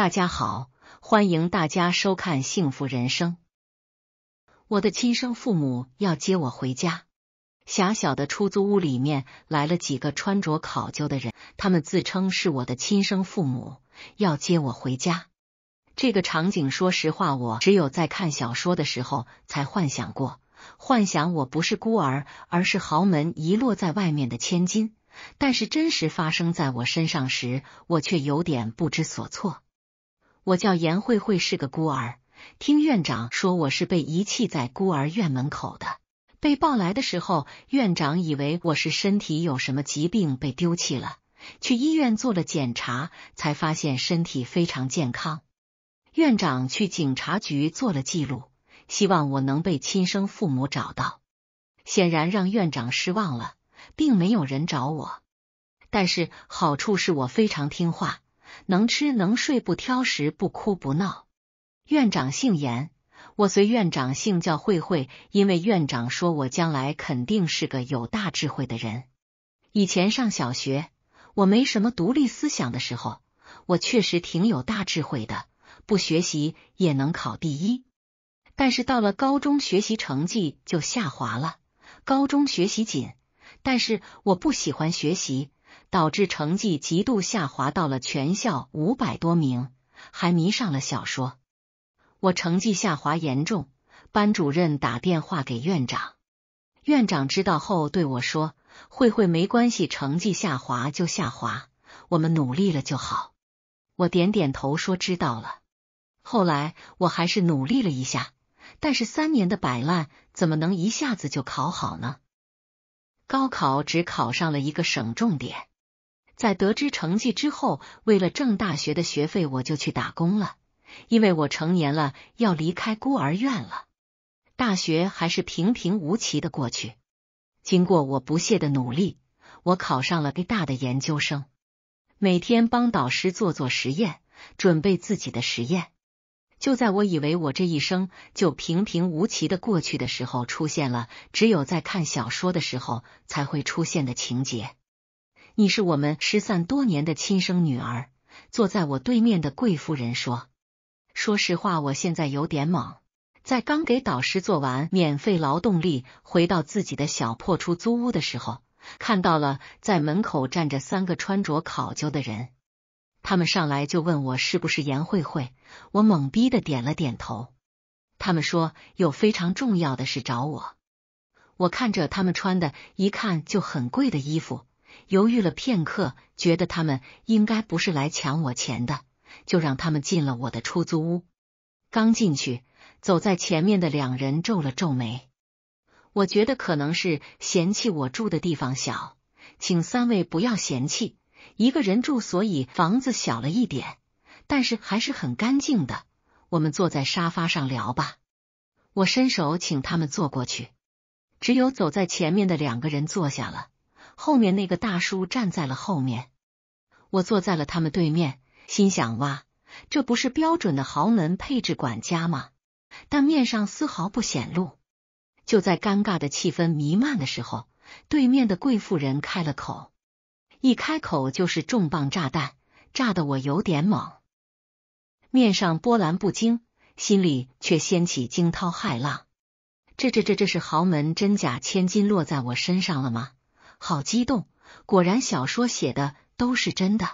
大家好，欢迎大家收看《幸福人生》。我的亲生父母要接我回家。狭小的出租屋里面来了几个穿着考究的人，他们自称是我的亲生父母，要接我回家。这个场景，说实话，我只有在看小说的时候才幻想过，幻想我不是孤儿，而是豪门遗落在外面的千金。但是真实发生在我身上时，我却有点不知所措。我叫严慧慧，是个孤儿。听院长说，我是被遗弃在孤儿院门口的。被抱来的时候，院长以为我是身体有什么疾病被丢弃了，去医院做了检查，才发现身体非常健康。院长去警察局做了记录，希望我能被亲生父母找到。显然让院长失望了，并没有人找我。但是好处是我非常听话。能吃能睡，不挑食，不哭不闹。院长姓严，我随院长姓叫慧慧，因为院长说我将来肯定是个有大智慧的人。以前上小学，我没什么独立思想的时候，我确实挺有大智慧的，不学习也能考第一。但是到了高中，学习成绩就下滑了。高中学习紧，但是我不喜欢学习。导致成绩极度下滑，到了全校五百多名，还迷上了小说。我成绩下滑严重，班主任打电话给院长，院长知道后对我说：“慧慧没关系，成绩下滑就下滑，我们努力了就好。”我点点头说：“知道了。”后来我还是努力了一下，但是三年的摆烂怎么能一下子就考好呢？高考只考上了一个省重点。在得知成绩之后，为了挣大学的学费，我就去打工了。因为我成年了，要离开孤儿院了。大学还是平平无奇的过去。经过我不懈的努力，我考上了个大的研究生。每天帮导师做做实验，准备自己的实验。就在我以为我这一生就平平无奇的过去的时候，出现了只有在看小说的时候才会出现的情节。你是我们失散多年的亲生女儿。”坐在我对面的贵夫人说。“说实话，我现在有点懵。在刚给导师做完免费劳动力，回到自己的小破出租屋的时候，看到了在门口站着三个穿着考究的人。他们上来就问我是不是严慧慧，我懵逼的点了点头。他们说有非常重要的事找我。我看着他们穿的一看就很贵的衣服。犹豫了片刻，觉得他们应该不是来抢我钱的，就让他们进了我的出租屋。刚进去，走在前面的两人皱了皱眉，我觉得可能是嫌弃我住的地方小，请三位不要嫌弃，一个人住所以房子小了一点，但是还是很干净的。我们坐在沙发上聊吧，我伸手请他们坐过去，只有走在前面的两个人坐下了。后面那个大叔站在了后面，我坐在了他们对面，心想：哇，这不是标准的豪门配置管家吗？但面上丝毫不显露。就在尴尬的气氛弥漫的时候，对面的贵妇人开了口，一开口就是重磅炸弹，炸得我有点懵，面上波澜不惊，心里却掀起惊涛骇浪。这这这，这是豪门真假千金落在我身上了吗？好激动！果然小说写的都是真的。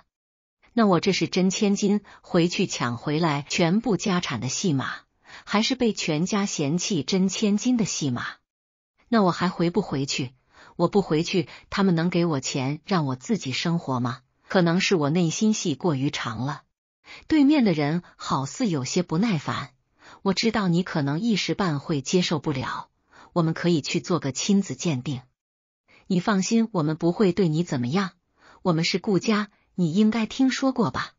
那我这是真千金回去抢回来全部家产的戏码，还是被全家嫌弃真千金的戏码？那我还回不回去？我不回去，他们能给我钱让我自己生活吗？可能是我内心戏过于长了。对面的人好似有些不耐烦。我知道你可能一时半会接受不了，我们可以去做个亲子鉴定。你放心，我们不会对你怎么样。我们是顾家，你应该听说过吧？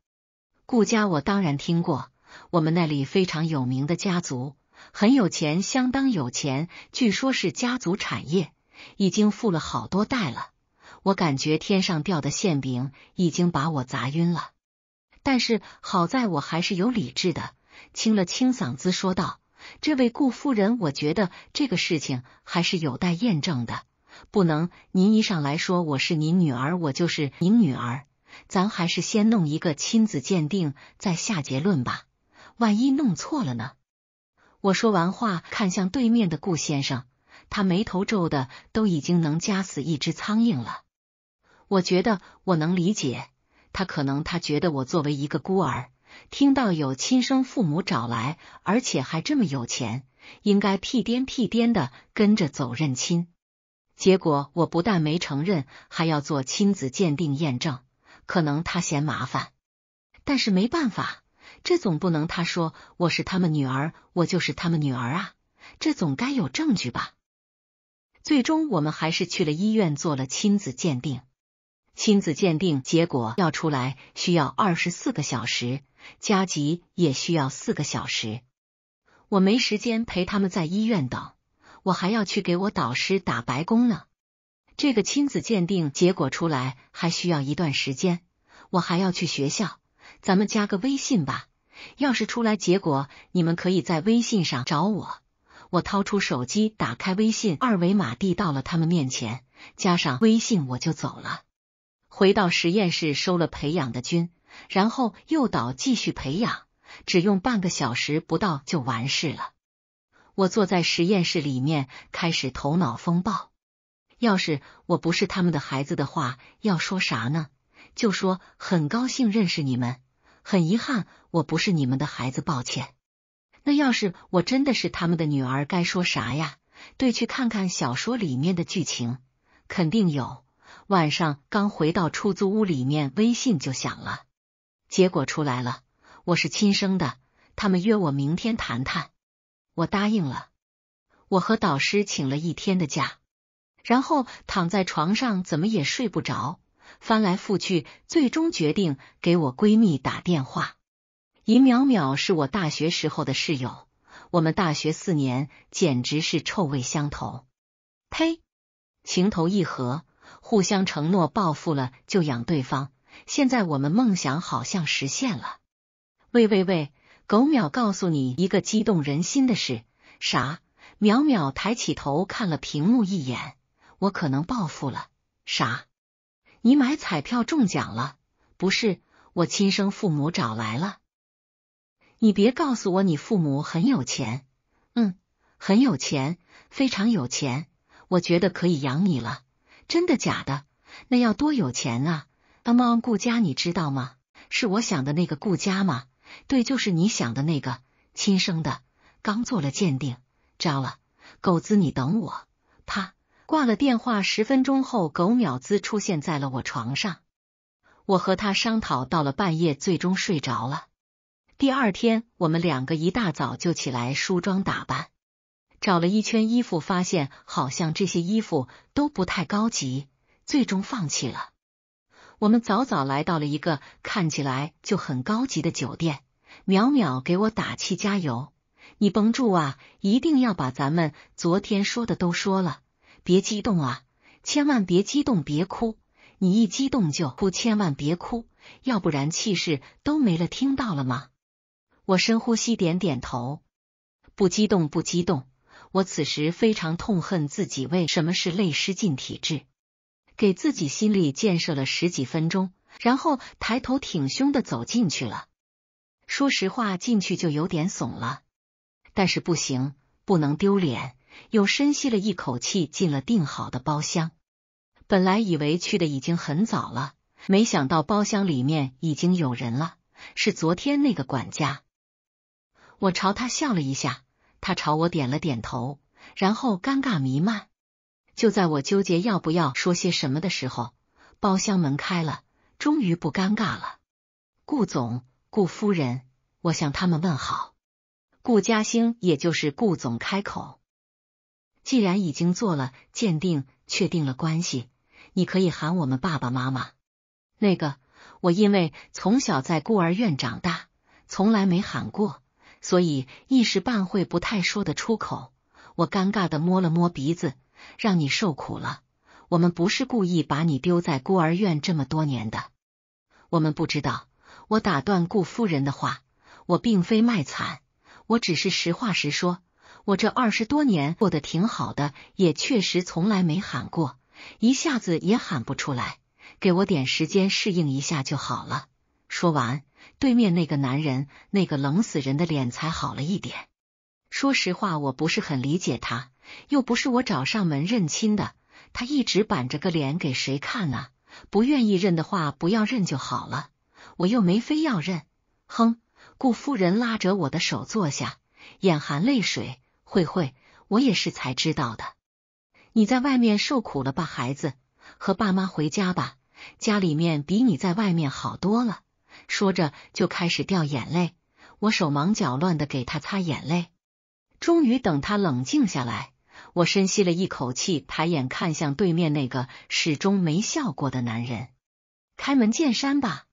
顾家，我当然听过。我们那里非常有名的家族，很有钱，相当有钱，据说是家族产业，已经富了好多代了。我感觉天上掉的馅饼已经把我砸晕了，但是好在我还是有理智的，清了清嗓子说道：“这位顾夫人，我觉得这个事情还是有待验证的。”不能，您一上来说我是您女儿，我就是您女儿，咱还是先弄一个亲子鉴定再下结论吧。万一弄错了呢？我说完话，看向对面的顾先生，他眉头皱的都已经能夹死一只苍蝇了。我觉得我能理解他，可能他觉得我作为一个孤儿，听到有亲生父母找来，而且还这么有钱，应该屁颠屁颠的跟着走认亲。结果我不但没承认，还要做亲子鉴定验证。可能他嫌麻烦，但是没办法，这总不能他说我是他们女儿，我就是他们女儿啊，这总该有证据吧？最终我们还是去了医院做了亲子鉴定。亲子鉴定结果要出来需要二十四个小时，加急也需要四个小时，我没时间陪他们在医院等。我还要去给我导师打白工呢，这个亲子鉴定结果出来还需要一段时间，我还要去学校，咱们加个微信吧。要是出来结果，你们可以在微信上找我。我掏出手机，打开微信二维码，递到了他们面前，加上微信，我就走了。回到实验室，收了培养的菌，然后诱导继续培养，只用半个小时不到就完事了。我坐在实验室里面，开始头脑风暴。要是我不是他们的孩子的话，要说啥呢？就说很高兴认识你们，很遗憾我不是你们的孩子，抱歉。那要是我真的是他们的女儿，该说啥呀？对，去看看小说里面的剧情，肯定有。晚上刚回到出租屋里面，微信就响了，结果出来了，我是亲生的。他们约我明天谈谈。我答应了，我和导师请了一天的假，然后躺在床上怎么也睡不着，翻来覆去，最终决定给我闺蜜打电话。尹淼淼是我大学时候的室友，我们大学四年简直是臭味相投。呸，情投意合，互相承诺，报复了就养对方。现在我们梦想好像实现了。喂喂喂！狗淼告诉你一个激动人心的事，啥？淼淼抬起头看了屏幕一眼，我可能暴富了。啥？你买彩票中奖了？不是，我亲生父母找来了。你别告诉我你父母很有钱，嗯，很有钱，非常有钱，我觉得可以养你了。真的假的？那要多有钱啊阿猫顾家，你知道吗？是我想的那个顾家吗？对，就是你想的那个亲生的，刚做了鉴定，招了。狗子，你等我。啪，挂了电话。十分钟后，狗淼子出现在了我床上。我和他商讨到了半夜，最终睡着了。第二天，我们两个一大早就起来梳妆打扮，找了一圈衣服，发现好像这些衣服都不太高级，最终放弃了。我们早早来到了一个看起来就很高级的酒店，淼淼给我打气加油，你绷住啊，一定要把咱们昨天说的都说了，别激动啊，千万别激动，别哭，你一激动就哭，千万别哭，要不然气势都没了，听到了吗？我深呼吸，点点头，不激动，不激动，我此时非常痛恨自己，为什么是泪失禁体质？给自己心理建设了十几分钟，然后抬头挺胸的走进去了。说实话，进去就有点怂了，但是不行，不能丢脸，又深吸了一口气，进了订好的包厢。本来以为去的已经很早了，没想到包厢里面已经有人了，是昨天那个管家。我朝他笑了一下，他朝我点了点头，然后尴尬弥漫。就在我纠结要不要说些什么的时候，包厢门开了，终于不尴尬了。顾总、顾夫人，我向他们问好。顾嘉兴，也就是顾总开口：“既然已经做了鉴定，确定了关系，你可以喊我们爸爸妈妈。”那个，我因为从小在孤儿院长大，从来没喊过，所以一时半会不太说得出口。我尴尬的摸了摸鼻子。让你受苦了，我们不是故意把你丢在孤儿院这么多年的，我们不知道。我打断顾夫人的话，我并非卖惨，我只是实话实说。我这二十多年过得挺好的，也确实从来没喊过，一下子也喊不出来，给我点时间适应一下就好了。说完，对面那个男人那个冷死人的脸才好了一点。说实话，我不是很理解他。又不是我找上门认亲的，他一直板着个脸给谁看啊？不愿意认的话，不要认就好了。我又没非要认，哼！顾夫人拉着我的手坐下，眼含泪水：“慧慧，我也是才知道的，你在外面受苦了吧？孩子，和爸妈回家吧，家里面比你在外面好多了。”说着就开始掉眼泪，我手忙脚乱的给他擦眼泪，终于等他冷静下来。我深吸了一口气，抬眼看向对面那个始终没笑过的男人。开门见山吧，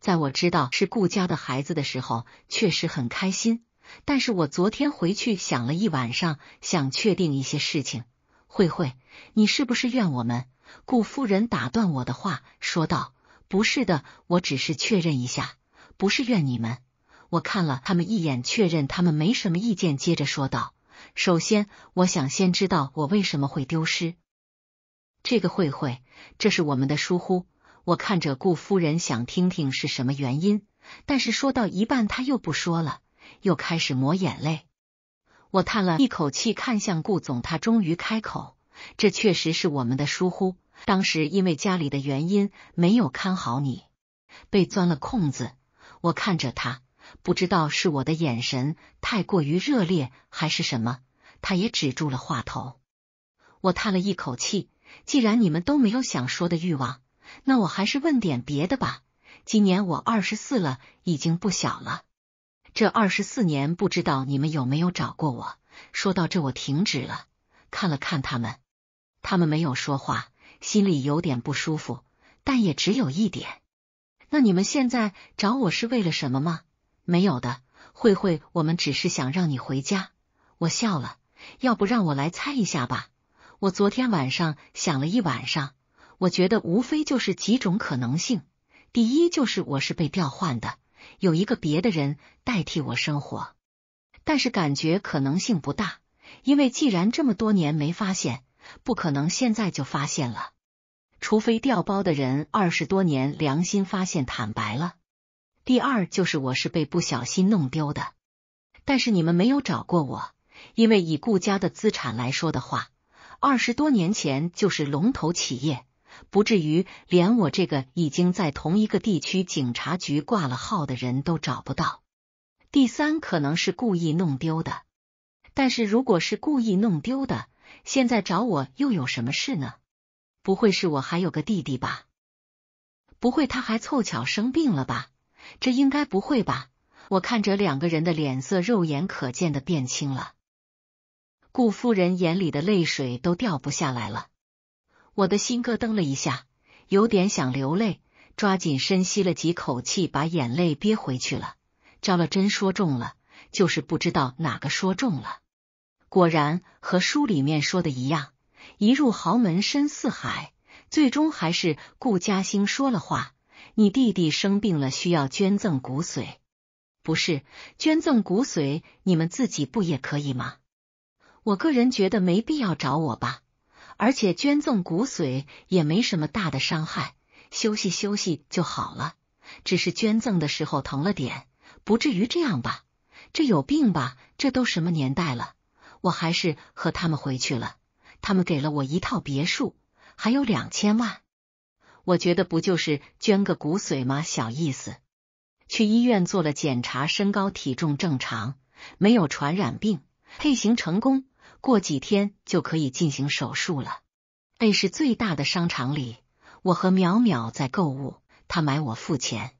在我知道是顾家的孩子的时候，确实很开心。但是我昨天回去想了一晚上，想确定一些事情。慧慧，你是不是怨我们？顾夫人打断我的话，说道：“不是的，我只是确认一下，不是怨你们。”我看了他们一眼，确认他们没什么意见，接着说道。首先，我想先知道我为什么会丢失这个慧慧，这是我们的疏忽。我看着顾夫人，想听听是什么原因，但是说到一半，她又不说了，又开始抹眼泪。我叹了一口气，看向顾总，他终于开口：“这确实是我们的疏忽，当时因为家里的原因没有看好你，被钻了空子。”我看着他，不知道是我的眼神太过于热烈，还是什么。他也止住了话头，我叹了一口气。既然你们都没有想说的欲望，那我还是问点别的吧。今年我二十四了，已经不小了。这二十四年，不知道你们有没有找过我。说到这，我停止了，看了看他们，他们没有说话，心里有点不舒服，但也只有一点。那你们现在找我是为了什么吗？没有的，慧慧，我们只是想让你回家。我笑了。要不让我来猜一下吧。我昨天晚上想了一晚上，我觉得无非就是几种可能性。第一就是我是被调换的，有一个别的人代替我生活，但是感觉可能性不大，因为既然这么多年没发现，不可能现在就发现了，除非调包的人二十多年良心发现坦白了。第二就是我是被不小心弄丢的，但是你们没有找过我。因为以顾家的资产来说的话，二十多年前就是龙头企业，不至于连我这个已经在同一个地区警察局挂了号的人都找不到。第三，可能是故意弄丢的。但是如果是故意弄丢的，现在找我又有什么事呢？不会是我还有个弟弟吧？不会他还凑巧生病了吧？这应该不会吧？我看着两个人的脸色，肉眼可见的变青了。顾夫人眼里的泪水都掉不下来了，我的心咯噔了一下，有点想流泪，抓紧深吸了几口气，把眼泪憋回去了。招了真说中了，就是不知道哪个说中了。果然和书里面说的一样，一入豪门深似海。最终还是顾嘉兴说了话：“你弟弟生病了，需要捐赠骨髓，不是捐赠骨髓，你们自己不也可以吗？”我个人觉得没必要找我吧，而且捐赠骨髓也没什么大的伤害，休息休息就好了。只是捐赠的时候疼了点，不至于这样吧？这有病吧？这都什么年代了？我还是和他们回去了。他们给了我一套别墅，还有两千万。我觉得不就是捐个骨髓吗？小意思。去医院做了检查，身高体重正常，没有传染病，配型成功。过几天就可以进行手术了。A 市最大的商场里，我和淼淼在购物，他买我付钱。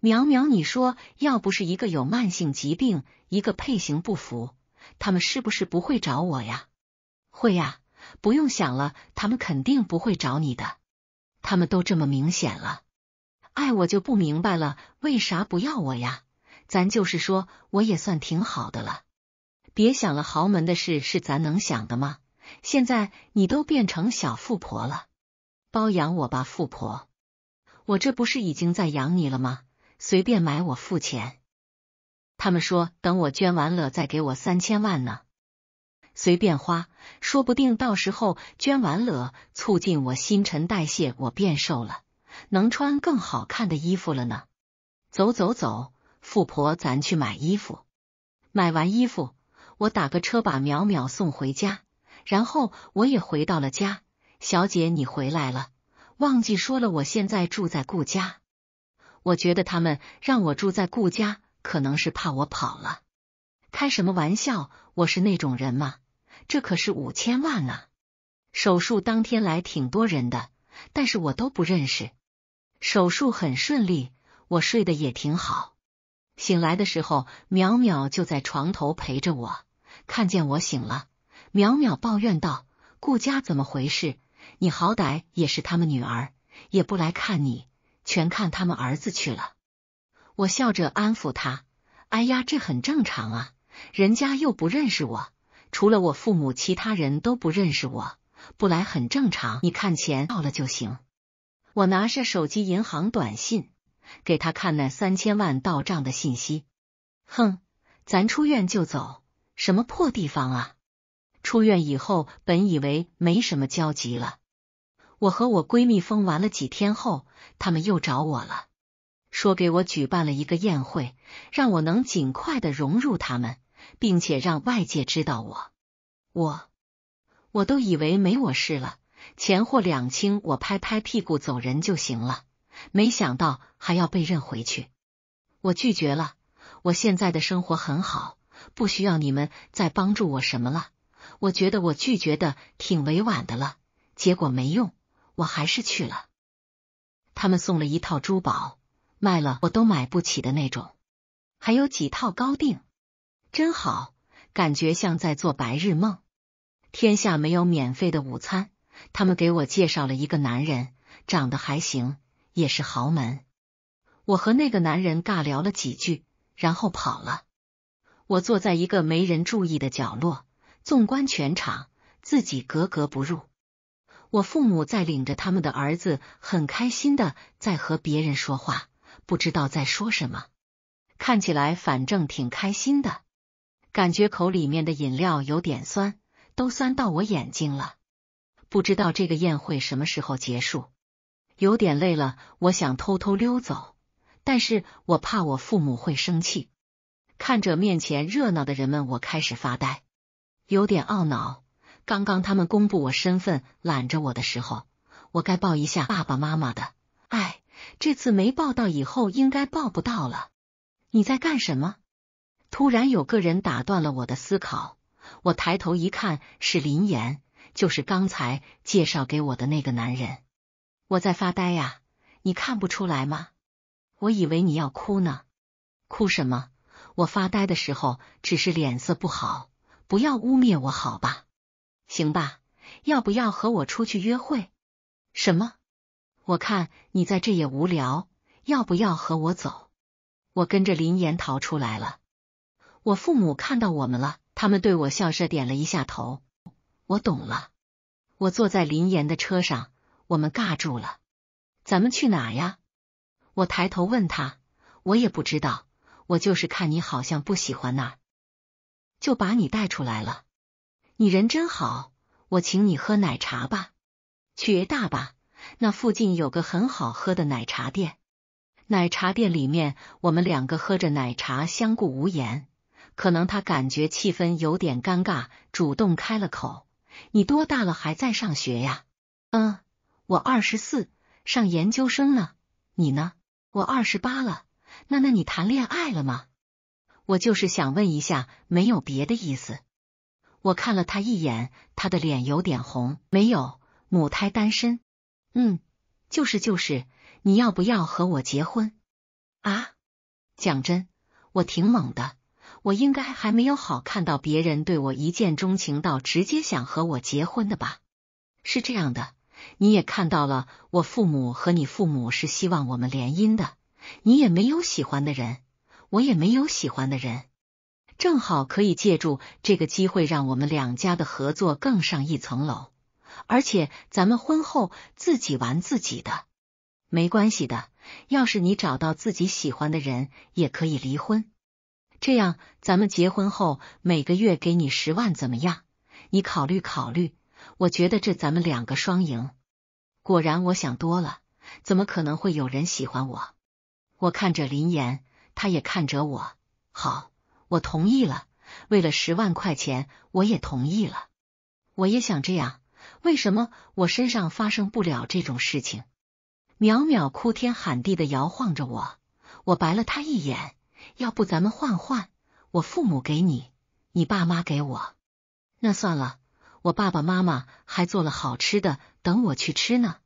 淼淼，你说要不是一个有慢性疾病，一个配型不符，他们是不是不会找我呀？会呀，不用想了，他们肯定不会找你的。他们都这么明显了，爱我就不明白了，为啥不要我呀？咱就是说，我也算挺好的了。别想了，豪门的事是咱能想的吗？现在你都变成小富婆了，包养我吧，富婆！我这不是已经在养你了吗？随便买，我付钱。他们说等我捐完了再给我三千万呢，随便花。说不定到时候捐完了，促进我新陈代谢，我变瘦了，能穿更好看的衣服了呢。走走走，富婆，咱去买衣服。买完衣服。我打个车把淼淼送回家，然后我也回到了家。小姐，你回来了，忘记说了，我现在住在顾家。我觉得他们让我住在顾家，可能是怕我跑了。开什么玩笑，我是那种人吗？这可是五千万啊！手术当天来挺多人的，但是我都不认识。手术很顺利，我睡得也挺好。醒来的时候，淼淼就在床头陪着我。看见我醒了，淼淼抱怨道：“顾家怎么回事？你好歹也是他们女儿，也不来看你，全看他们儿子去了。”我笑着安抚他：“哎呀，这很正常啊，人家又不认识我，除了我父母，其他人都不认识我，不来很正常。你看钱到了就行。”我拿着手机，银行短信。给他看那三千万到账的信息。哼，咱出院就走，什么破地方啊！出院以后，本以为没什么交集了。我和我闺蜜疯玩了几天后，他们又找我了，说给我举办了一个宴会，让我能尽快的融入他们，并且让外界知道我。我我都以为没我事了，钱货两清，我拍拍屁股走人就行了。没想到还要被认回去，我拒绝了。我现在的生活很好，不需要你们再帮助我什么了。我觉得我拒绝的挺委婉的了，结果没用，我还是去了。他们送了一套珠宝，卖了我都买不起的那种，还有几套高定，真好，感觉像在做白日梦。天下没有免费的午餐。他们给我介绍了一个男人，长得还行。也是豪门，我和那个男人尬聊了几句，然后跑了。我坐在一个没人注意的角落，纵观全场，自己格格不入。我父母在领着他们的儿子，很开心的在和别人说话，不知道在说什么，看起来反正挺开心的。感觉口里面的饮料有点酸，都酸到我眼睛了。不知道这个宴会什么时候结束。有点累了，我想偷偷溜走，但是我怕我父母会生气。看着面前热闹的人们，我开始发呆，有点懊恼。刚刚他们公布我身份，揽着我的时候，我该抱一下爸爸妈妈的。哎，这次没抱到，以后应该抱不到了。你在干什么？突然有个人打断了我的思考，我抬头一看，是林岩，就是刚才介绍给我的那个男人。我在发呆呀，你看不出来吗？我以为你要哭呢，哭什么？我发呆的时候只是脸色不好，不要污蔑我好吧？行吧，要不要和我出去约会？什么？我看你在这也无聊，要不要和我走？我跟着林岩逃出来了，我父母看到我们了，他们对我笑着点了一下头。我懂了，我坐在林岩的车上。我们尬住了，咱们去哪呀？我抬头问他，我也不知道，我就是看你好像不喜欢那儿，就把你带出来了。你人真好，我请你喝奶茶吧，去大吧，那附近有个很好喝的奶茶店。奶茶店里面，我们两个喝着奶茶，相顾无言。可能他感觉气氛有点尴尬，主动开了口：“你多大了，还在上学呀？”嗯。我二十四，上研究生了。你呢？我二十八了。那那你谈恋爱了吗？我就是想问一下，没有别的意思。我看了他一眼，他的脸有点红。没有，母胎单身。嗯，就是就是。你要不要和我结婚啊？讲真，我挺猛的。我应该还没有好看到别人对我一见钟情到直接想和我结婚的吧？是这样的。你也看到了，我父母和你父母是希望我们联姻的。你也没有喜欢的人，我也没有喜欢的人，正好可以借助这个机会，让我们两家的合作更上一层楼。而且咱们婚后自己玩自己的，没关系的。要是你找到自己喜欢的人，也可以离婚。这样，咱们结婚后每个月给你十万，怎么样？你考虑考虑。我觉得这咱们两个双赢。果然，我想多了，怎么可能会有人喜欢我？我看着林岩，他也看着我。好，我同意了。为了十万块钱，我也同意了。我也想这样，为什么我身上发生不了这种事情？淼淼哭天喊地的摇晃着我，我白了他一眼。要不咱们换换？我父母给你，你爸妈给我？那算了。我爸爸妈妈还做了好吃的等我去吃呢，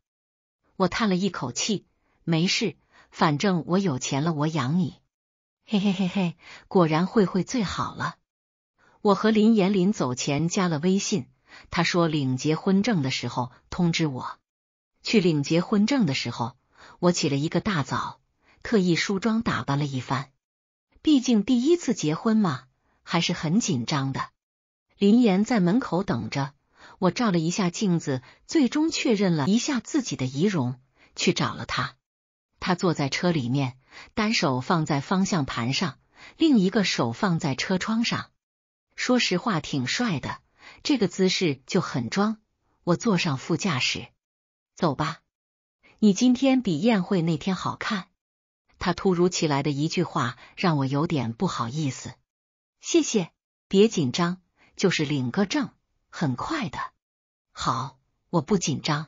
我叹了一口气，没事，反正我有钱了，我养你。嘿嘿嘿嘿，果然慧慧最好了。我和林岩临走前加了微信，他说领结婚证的时候通知我。去领结婚证的时候，我起了一个大早，特意梳妆打扮了一番，毕竟第一次结婚嘛，还是很紧张的。林岩在门口等着我，照了一下镜子，最终确认了一下自己的仪容，去找了他。他坐在车里面，单手放在方向盘上，另一个手放在车窗上。说实话，挺帅的。这个姿势就很装。我坐上副驾驶，走吧。你今天比宴会那天好看。他突如其来的一句话让我有点不好意思。谢谢，别紧张。就是领个证，很快的。好，我不紧张，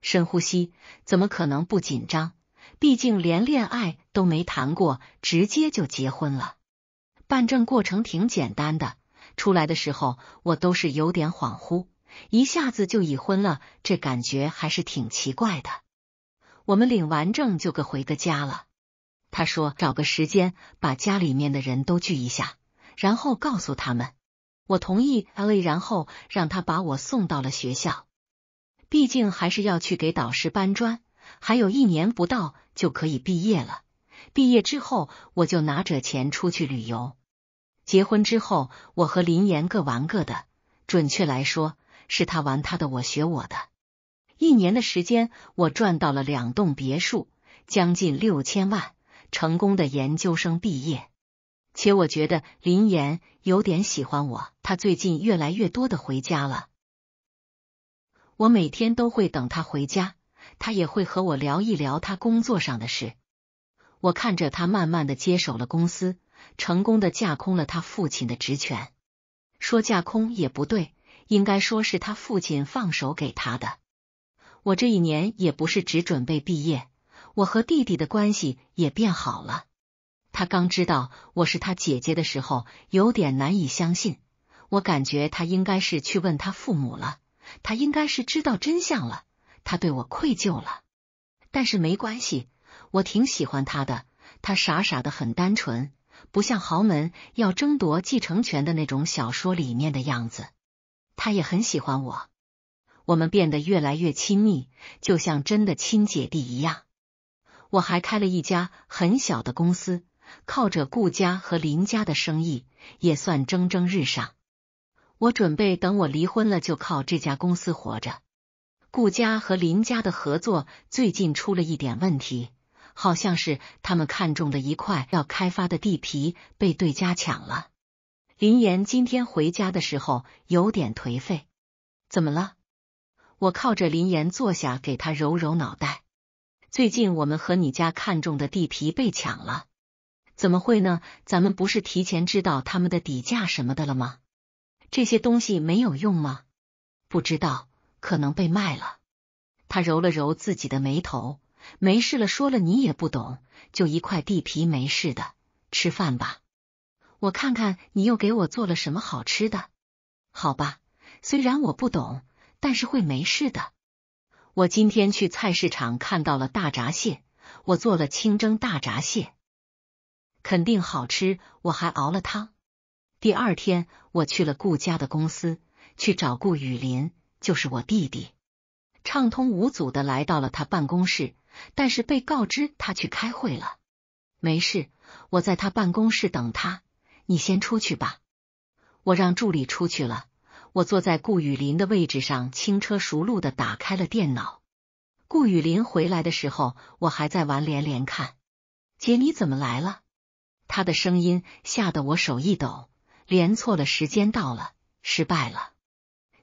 深呼吸。怎么可能不紧张？毕竟连恋爱都没谈过，直接就结婚了。办证过程挺简单的，出来的时候我都是有点恍惚，一下子就已婚了，这感觉还是挺奇怪的。我们领完证就各回个家了。他说找个时间把家里面的人都聚一下，然后告诉他们。我同意，然后让他把我送到了学校。毕竟还是要去给导师搬砖，还有一年不到就可以毕业了。毕业之后，我就拿着钱出去旅游。结婚之后，我和林岩各玩各的，准确来说是他玩他的，我学我的。一年的时间，我赚到了两栋别墅，将近六千万，成功的研究生毕业。且我觉得林岩有点喜欢我，他最近越来越多的回家了。我每天都会等他回家，他也会和我聊一聊他工作上的事。我看着他慢慢的接手了公司，成功的架空了他父亲的职权。说架空也不对，应该说是他父亲放手给他的。我这一年也不是只准备毕业，我和弟弟的关系也变好了。他刚知道我是他姐姐的时候，有点难以相信。我感觉他应该是去问他父母了，他应该是知道真相了，他对我愧疚了。但是没关系，我挺喜欢他的，他傻傻的，很单纯，不像豪门要争夺继承权的那种小说里面的样子。他也很喜欢我，我们变得越来越亲密，就像真的亲姐弟一样。我还开了一家很小的公司。靠着顾家和林家的生意也算蒸蒸日上。我准备等我离婚了就靠这家公司活着。顾家和林家的合作最近出了一点问题，好像是他们看中的一块要开发的地皮被对家抢了。林岩今天回家的时候有点颓废，怎么了？我靠着林岩坐下，给他揉揉脑袋。最近我们和你家看中的地皮被抢了。怎么会呢？咱们不是提前知道他们的底价什么的了吗？这些东西没有用吗？不知道，可能被卖了。他揉了揉自己的眉头，没事了，说了你也不懂，就一块地皮，没事的。吃饭吧，我看看你又给我做了什么好吃的？好吧，虽然我不懂，但是会没事的。我今天去菜市场看到了大闸蟹，我做了清蒸大闸蟹。肯定好吃，我还熬了汤。第二天，我去了顾家的公司去找顾雨林，就是我弟弟，畅通无阻的来到了他办公室，但是被告知他去开会了。没事，我在他办公室等他。你先出去吧，我让助理出去了。我坐在顾雨林的位置上，轻车熟路的打开了电脑。顾雨林回来的时候，我还在玩连连看。姐，你怎么来了？他的声音吓得我手一抖，连错了。时间到了，失败了！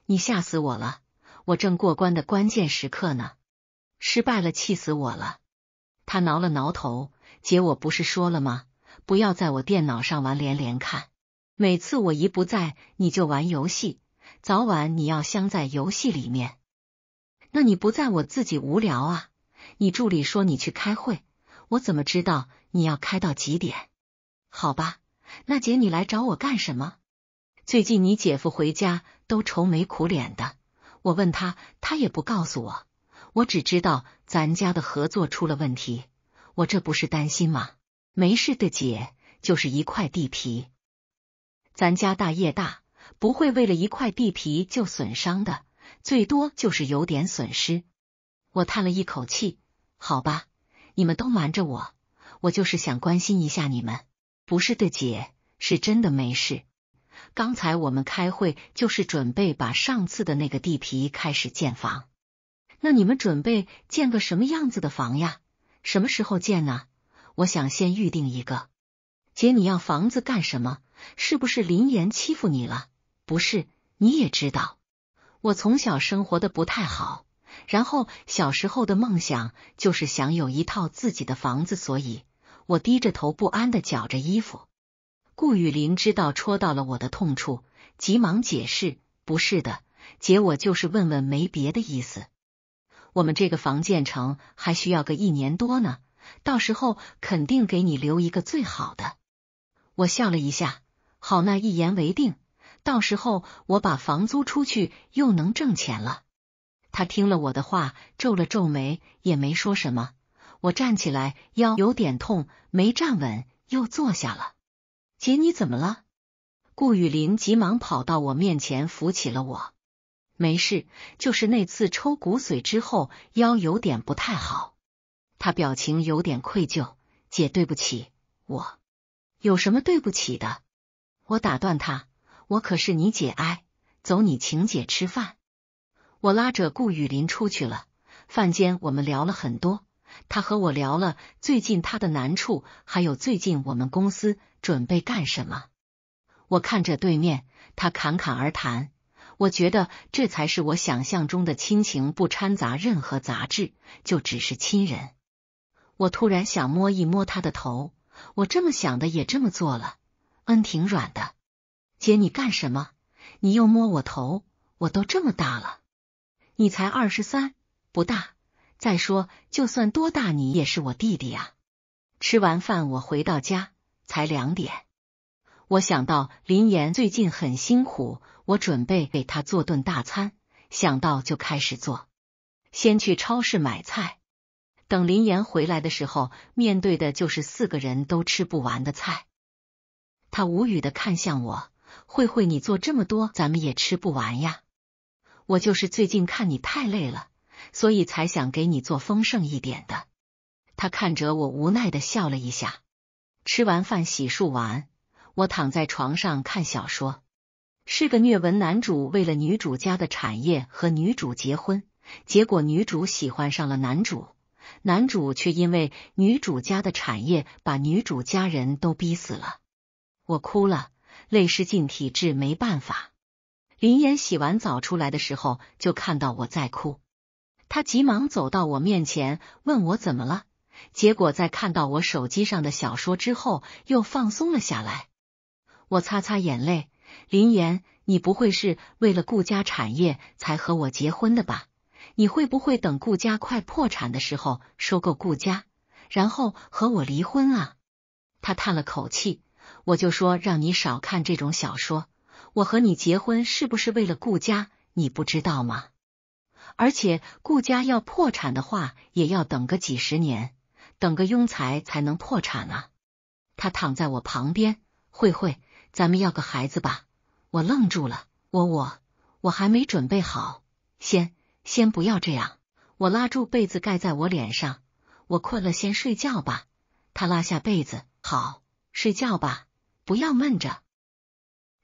你吓死我了！我正过关的关键时刻呢，失败了，气死我了！他挠了挠头，姐，我不是说了吗？不要在我电脑上玩连连看。每次我一不在，你就玩游戏，早晚你要镶在游戏里面。那你不在我自己无聊啊？你助理说你去开会，我怎么知道你要开到几点？好吧，那姐你来找我干什么？最近你姐夫回家都愁眉苦脸的，我问他，他也不告诉我。我只知道咱家的合作出了问题，我这不是担心吗？没事的，姐，就是一块地皮，咱家大业大，不会为了一块地皮就损伤的，最多就是有点损失。我叹了一口气，好吧，你们都瞒着我，我就是想关心一下你们。不是的，姐，是真的没事。刚才我们开会就是准备把上次的那个地皮开始建房，那你们准备建个什么样子的房呀？什么时候建呢？我想先预定一个。姐，你要房子干什么？是不是林岩欺负你了？不是，你也知道，我从小生活的不太好，然后小时候的梦想就是想有一套自己的房子，所以。我低着头，不安的绞着衣服。顾雨林知道戳到了我的痛处，急忙解释：“不是的，姐，我就是问问，没别的意思。我们这个房建成还需要个一年多呢，到时候肯定给你留一个最好的。”我笑了一下，好，那一言为定。到时候我把房租出去，又能挣钱了。他听了我的话，皱了皱眉，也没说什么。我站起来，腰有点痛，没站稳，又坐下了。姐，你怎么了？顾雨林急忙跑到我面前，扶起了我。没事，就是那次抽骨髓之后，腰有点不太好。他表情有点愧疚。姐，对不起，我有什么对不起的？我打断他，我可是你姐哎，走，你请姐吃饭。我拉着顾雨林出去了。饭间，我们聊了很多。他和我聊了最近他的难处，还有最近我们公司准备干什么。我看着对面，他侃侃而谈，我觉得这才是我想象中的亲情，不掺杂任何杂质，就只是亲人。我突然想摸一摸他的头，我这么想的也这么做了，嗯，挺软的。姐，你干什么？你又摸我头？我都这么大了，你才二十三，不大。再说，就算多大，你也是我弟弟呀。吃完饭，我回到家才两点。我想到林岩最近很辛苦，我准备给他做顿大餐。想到就开始做，先去超市买菜。等林岩回来的时候，面对的就是四个人都吃不完的菜。他无语的看向我：“慧慧，你做这么多，咱们也吃不完呀。”我就是最近看你太累了。所以才想给你做丰盛一点的。他看着我，无奈的笑了一下。吃完饭，洗漱完，我躺在床上看小说，是个虐文。男主为了女主家的产业和女主结婚，结果女主喜欢上了男主，男主却因为女主家的产业把女主家人都逼死了。我哭了，泪失禁体质没办法。林岩洗完澡出来的时候，就看到我在哭。他急忙走到我面前，问我怎么了。结果在看到我手机上的小说之后，又放松了下来。我擦擦眼泪，林岩，你不会是为了顾家产业才和我结婚的吧？你会不会等顾家快破产的时候收购顾家，然后和我离婚啊？他叹了口气，我就说让你少看这种小说。我和你结婚是不是为了顾家？你不知道吗？而且顾家要破产的话，也要等个几十年，等个庸才才能破产啊！他躺在我旁边，慧慧，咱们要个孩子吧。我愣住了，我我我还没准备好，先先不要这样。我拉住被子盖在我脸上，我困了，先睡觉吧。他拉下被子，好，睡觉吧，不要闷着。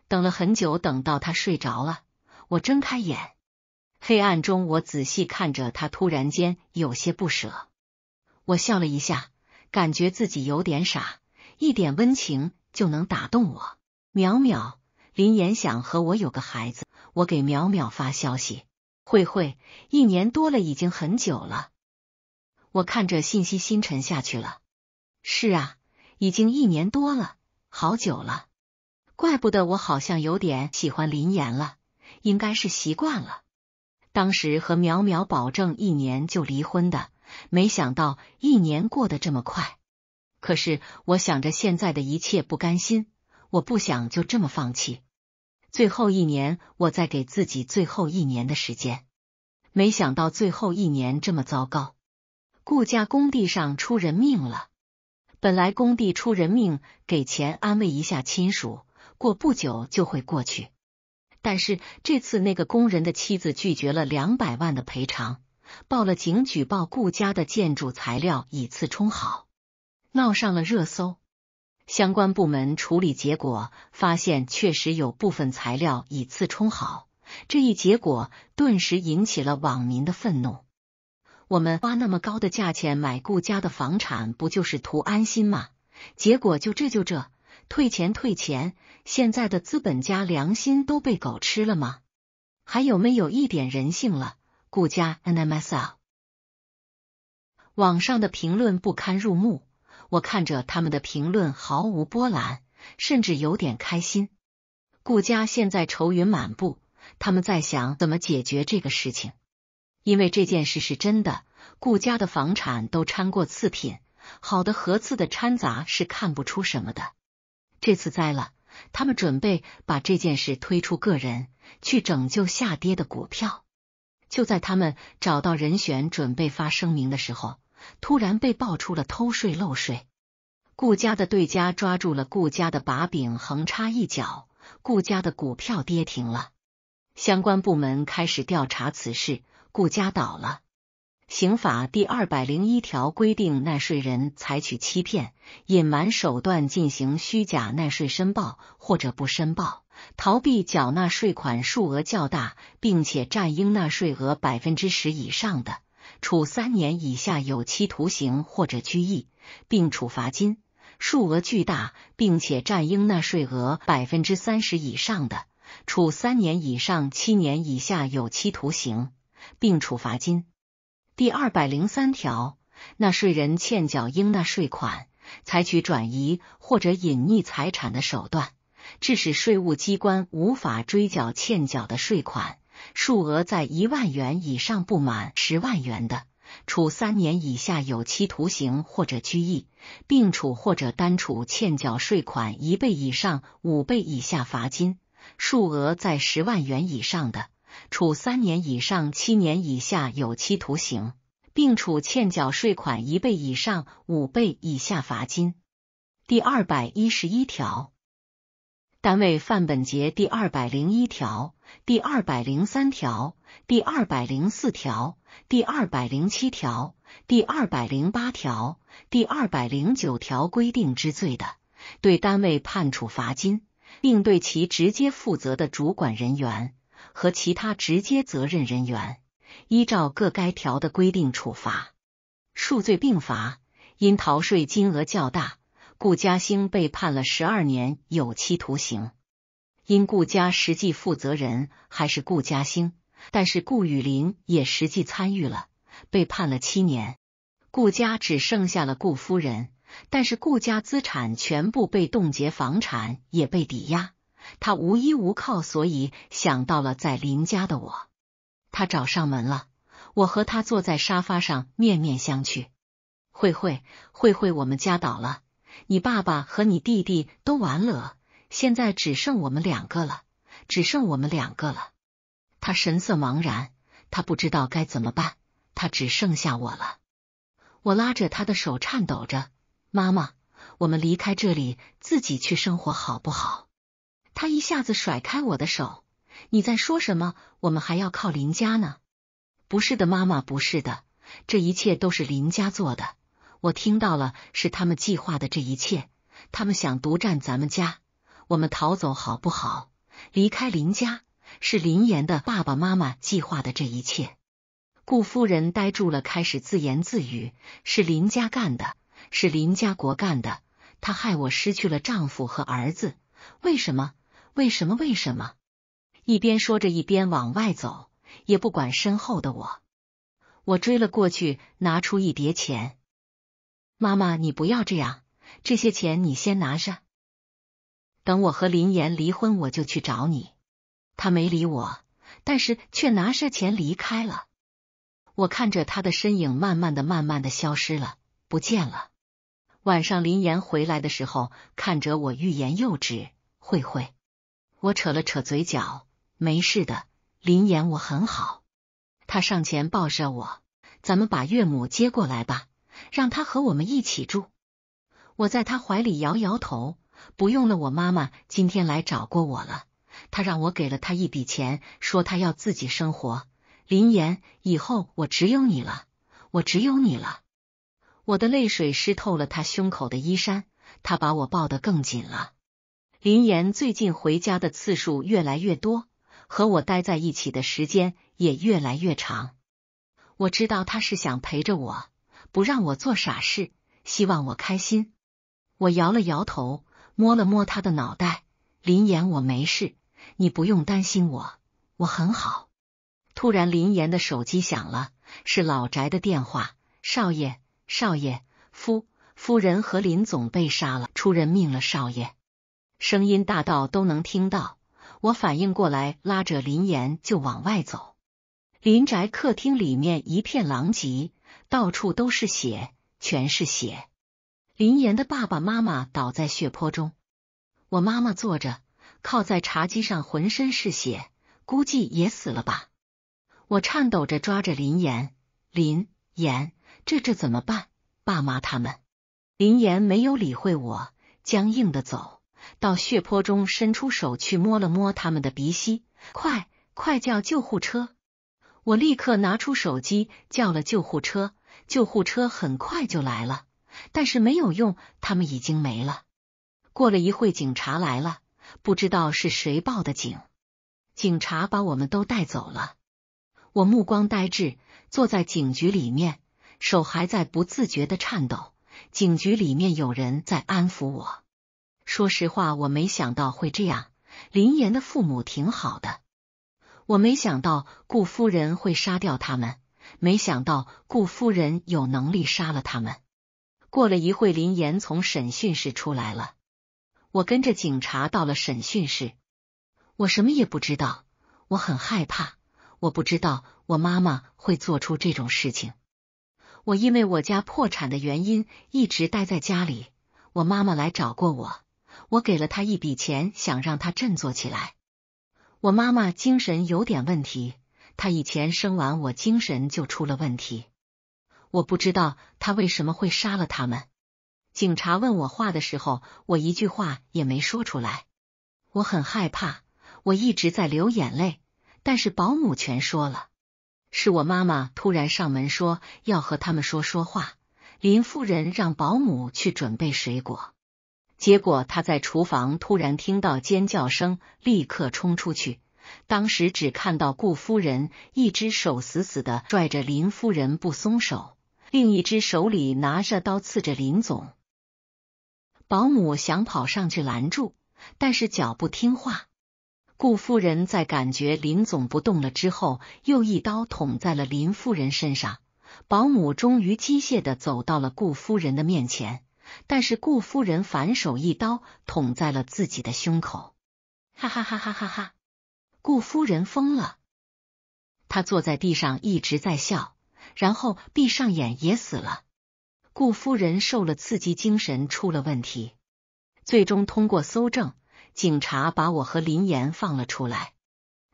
等了很久，等到他睡着了，我睁开眼。黑暗中，我仔细看着他，突然间有些不舍。我笑了一下，感觉自己有点傻，一点温情就能打动我。淼淼，林岩想和我有个孩子，我给淼淼发消息。慧慧，一年多了，已经很久了。我看着信息，心沉下去了。是啊，已经一年多了，好久了。怪不得我好像有点喜欢林岩了，应该是习惯了。当时和淼淼保证一年就离婚的，没想到一年过得这么快。可是我想着现在的一切不甘心，我不想就这么放弃。最后一年，我再给自己最后一年的时间。没想到最后一年这么糟糕，顾家工地上出人命了。本来工地出人命，给钱安慰一下亲属，过不久就会过去。但是这次那个工人的妻子拒绝了两百万的赔偿，报了警举报顾家的建筑材料以次充好，闹上了热搜。相关部门处理结果发现确实有部分材料以次充好，这一结果顿时引起了网民的愤怒。我们花那么高的价钱买顾家的房产，不就是图安心吗？结果就这就这。退钱退钱！现在的资本家良心都被狗吃了吗？还有没有一点人性了？顾家 NMSL 网上的评论不堪入目，我看着他们的评论毫无波澜，甚至有点开心。顾家现在愁云满布，他们在想怎么解决这个事情，因为这件事是真的。顾家的房产都掺过次品，好的核次的掺杂是看不出什么的。这次栽了，他们准备把这件事推出个人，去拯救下跌的股票。就在他们找到人选准备发声明的时候，突然被爆出了偷税漏税。顾家的对家抓住了顾家的把柄，横插一脚，顾家的股票跌停了。相关部门开始调查此事，顾家倒了。刑法第二百零一条规定，纳税人采取欺骗、隐瞒手段进行虚假纳税申报或者不申报，逃避缴纳税款数额较大，并且占应纳税额百分之十以上的，处三年以下有期徒刑或者拘役，并处罚金；数额巨大，并且占应纳税额百分之三十以上的，处三年以上七年以下有期徒刑，并处罚金。第二百零三条，纳税人欠缴应纳税款，采取转移或者隐匿财产的手段，致使税务机关无法追缴欠缴的税款，数额在一万元以上不满十万元的，处三年以下有期徒刑或者拘役，并处或者单处欠缴税款一倍以上五倍以下罚金；数额在十万元以上的。处三年以上七年以下有期徒刑，并处欠缴税款一倍以上五倍以下罚金。第二百一十一条，单位犯本节第二百零一条、第二百零三条、第二百零四条、第二百零七条、第二百零八条、第二百零九条规定之罪的，对单位判处罚金，并对其直接负责的主管人员。和其他直接责任人员，依照各该条的规定处罚，数罪并罚。因逃税金额较大，顾嘉兴被判了十二年有期徒刑。因顾家实际负责人还是顾嘉兴，但是顾雨林也实际参与了，被判了七年。顾家只剩下了顾夫人，但是顾家资产全部被冻结，房产也被抵押。他无依无靠，所以想到了在林家的我。他找上门了，我和他坐在沙发上面面相觑。慧慧，慧慧，我们家倒了，你爸爸和你弟弟都完了，现在只剩我们两个了，只剩我们两个了。他神色茫然，他不知道该怎么办，他只剩下我了。我拉着他的手颤抖着：“妈妈，我们离开这里，自己去生活，好不好？”他一下子甩开我的手，你在说什么？我们还要靠林家呢？不是的，妈妈，不是的，这一切都是林家做的。我听到了，是他们计划的这一切，他们想独占咱们家。我们逃走好不好？离开林家，是林岩的爸爸妈妈计划的这一切。顾夫人呆住了，开始自言自语：“是林家干的，是林家国干的，他害我失去了丈夫和儿子，为什么？”为什么？为什么？一边说着，一边往外走，也不管身后的我。我追了过去，拿出一叠钱。妈妈，你不要这样，这些钱你先拿着，等我和林岩离婚，我就去找你。他没理我，但是却拿着钱离开了。我看着他的身影，慢慢的、慢慢的消失了，不见了。晚上，林岩回来的时候，看着我，欲言又止，慧慧。我扯了扯嘴角，没事的，林岩，我很好。他上前抱着我，咱们把岳母接过来吧，让她和我们一起住。我在他怀里摇摇头，不用了，我妈妈今天来找过我了，她让我给了她一笔钱，说她要自己生活。林岩，以后我只有你了，我只有你了。我的泪水湿透了他胸口的衣衫，他把我抱得更紧了。林岩最近回家的次数越来越多，和我待在一起的时间也越来越长。我知道他是想陪着我，不让我做傻事，希望我开心。我摇了摇头，摸了摸他的脑袋。林岩，我没事，你不用担心我，我很好。突然，林岩的手机响了，是老宅的电话。少爷，少爷，夫夫人和林总被杀了，出人命了，少爷。声音大到都能听到，我反应过来，拉着林岩就往外走。林宅客厅里面一片狼藉，到处都是血，全是血。林岩的爸爸妈妈倒在血泊中，我妈妈坐着，靠在茶几上，浑身是血，估计也死了吧。我颤抖着抓着林岩，林岩，这这怎么办？爸妈他们？林岩没有理会我，僵硬的走。到血泊中，伸出手去摸了摸他们的鼻息，快快叫救护车！我立刻拿出手机叫了救护车，救护车很快就来了，但是没有用，他们已经没了。过了一会，警察来了，不知道是谁报的警，警察把我们都带走了。我目光呆滞，坐在警局里面，手还在不自觉的颤抖。警局里面有人在安抚我。说实话，我没想到会这样。林岩的父母挺好的，我没想到顾夫人会杀掉他们，没想到顾夫人有能力杀了他们。过了一会，林岩从审讯室出来了，我跟着警察到了审讯室。我什么也不知道，我很害怕，我不知道我妈妈会做出这种事情。我因为我家破产的原因，一直待在家里。我妈妈来找过我。我给了他一笔钱，想让他振作起来。我妈妈精神有点问题，她以前生完我，精神就出了问题。我不知道她为什么会杀了他们。警察问我话的时候，我一句话也没说出来。我很害怕，我一直在流眼泪。但是保姆全说了，是我妈妈突然上门说要和他们说说话。林夫人让保姆去准备水果。结果他在厨房突然听到尖叫声，立刻冲出去。当时只看到顾夫人一只手死死的拽着林夫人不松手，另一只手里拿着刀刺着林总。保姆想跑上去拦住，但是脚不听话。顾夫人在感觉林总不动了之后，又一刀捅在了林夫人身上。保姆终于机械的走到了顾夫人的面前。但是顾夫人反手一刀捅在了自己的胸口，哈哈哈哈哈哈！顾夫人疯了，她坐在地上一直在笑，然后闭上眼也死了。顾夫人受了刺激，精神出了问题，最终通过搜证，警察把我和林岩放了出来。